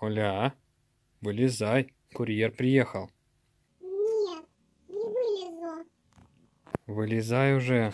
«Оля, а? вылезай, курьер приехал». «Нет, не вылезу». «Вылезай уже»,